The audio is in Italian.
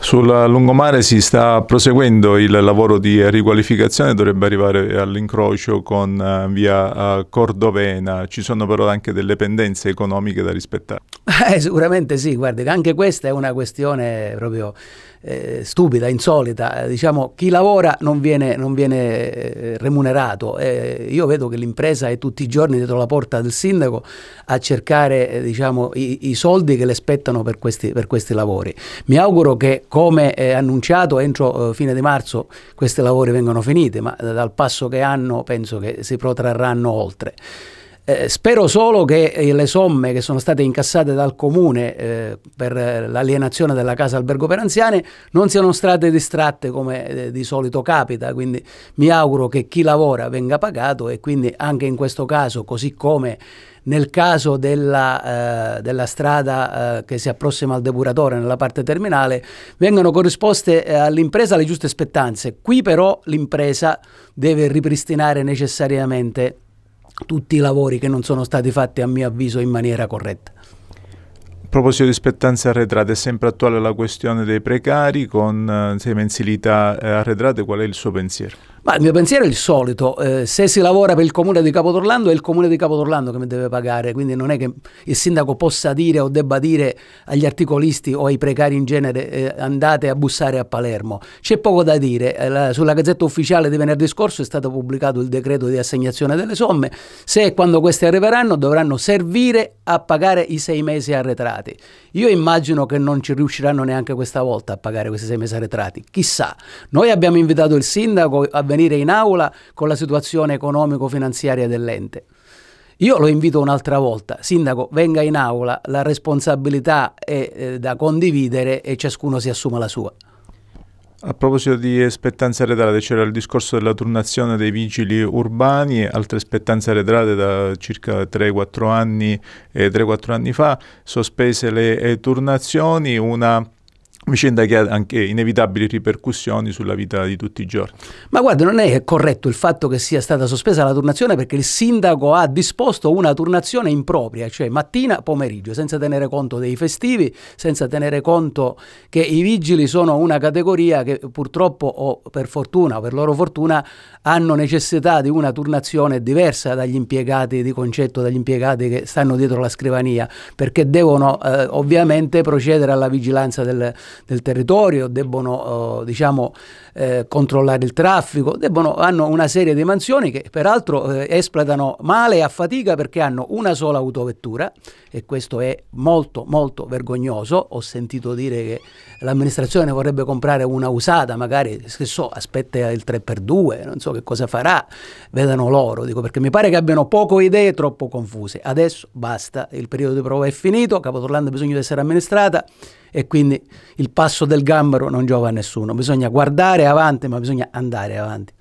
Sul lungomare si sta proseguendo il lavoro di riqualificazione, dovrebbe arrivare all'incrocio con eh, via eh, Cordovena, ci sono però anche delle pendenze economiche da rispettare. Eh, sicuramente sì, guardi, anche questa è una questione proprio eh, stupida, insolita. Diciamo, chi lavora non viene, non viene eh, remunerato. Eh, io vedo che l'impresa è tutti i giorni dietro la porta del sindaco a cercare eh, diciamo, i, i, soldi che le spettano per questi, per questi, lavori. Mi auguro che, come annunciato, entro eh, fine di marzo questi lavori vengano finiti, ma dal passo che hanno penso che si protrarranno oltre. Eh, spero solo che eh, le somme che sono state incassate dal comune eh, per eh, l'alienazione della casa albergo per anziani non siano state distratte come eh, di solito capita, quindi mi auguro che chi lavora venga pagato e quindi anche in questo caso, così come nel caso della, eh, della strada eh, che si approssima al depuratore nella parte terminale, vengano corrisposte eh, all'impresa le giuste spettanze. Qui però l'impresa deve ripristinare necessariamente tutti i lavori che non sono stati fatti a mio avviso in maniera corretta. A proposito di spettanze arretrate, è sempre attuale la questione dei precari con eh, mensilità eh, arretrate, qual è il suo pensiero? Ma il mio pensiero è il solito, eh, se si lavora per il comune di Capodorlando è il comune di Capodorlando che mi deve pagare, quindi non è che il sindaco possa dire o debba dire agli articolisti o ai precari in genere eh, andate a bussare a Palermo. C'è poco da dire, eh, la, sulla Gazzetta Ufficiale di venerdì scorso è stato pubblicato il decreto di assegnazione delle somme, se e quando queste arriveranno dovranno servire a pagare i sei mesi arretrati. Io immagino che non ci riusciranno neanche questa volta a pagare questi sei mesi arretrati, chissà. Noi abbiamo invitato il sindaco a venire venire in aula con la situazione economico-finanziaria dell'ente. Io lo invito un'altra volta, Sindaco, venga in aula, la responsabilità è eh, da condividere e ciascuno si assuma la sua. A proposito di spettanze arretrate, c'era il discorso della turnazione dei vigili urbani, altre spettanze arretrate da circa 3-4 anni, eh, anni, fa, sospese le eh, turnazioni, una vicenda che ha anche inevitabili ripercussioni sulla vita di tutti i giorni. Ma guarda, non è corretto il fatto che sia stata sospesa la turnazione perché il sindaco ha disposto una turnazione impropria, cioè mattina pomeriggio, senza tenere conto dei festivi, senza tenere conto che i vigili sono una categoria che purtroppo o per fortuna o per loro fortuna hanno necessità di una turnazione diversa dagli impiegati di concetto, dagli impiegati che stanno dietro la scrivania, perché devono eh, ovviamente procedere alla vigilanza del del territorio, debbono eh, diciamo, eh, controllare il traffico, debbono, hanno una serie di mansioni che peraltro eh, espletano male e a fatica perché hanno una sola autovettura e questo è molto molto vergognoso. Ho sentito dire che l'amministrazione vorrebbe comprare una usata, magari che so, aspetta il 3x2, non so che cosa farà, vedano loro, dico perché mi pare che abbiano poco idee troppo confuse. Adesso basta, il periodo di prova è finito, Capotorlando ha bisogno di essere amministrata e quindi il passo del gambero non giova a nessuno, bisogna guardare avanti ma bisogna andare avanti.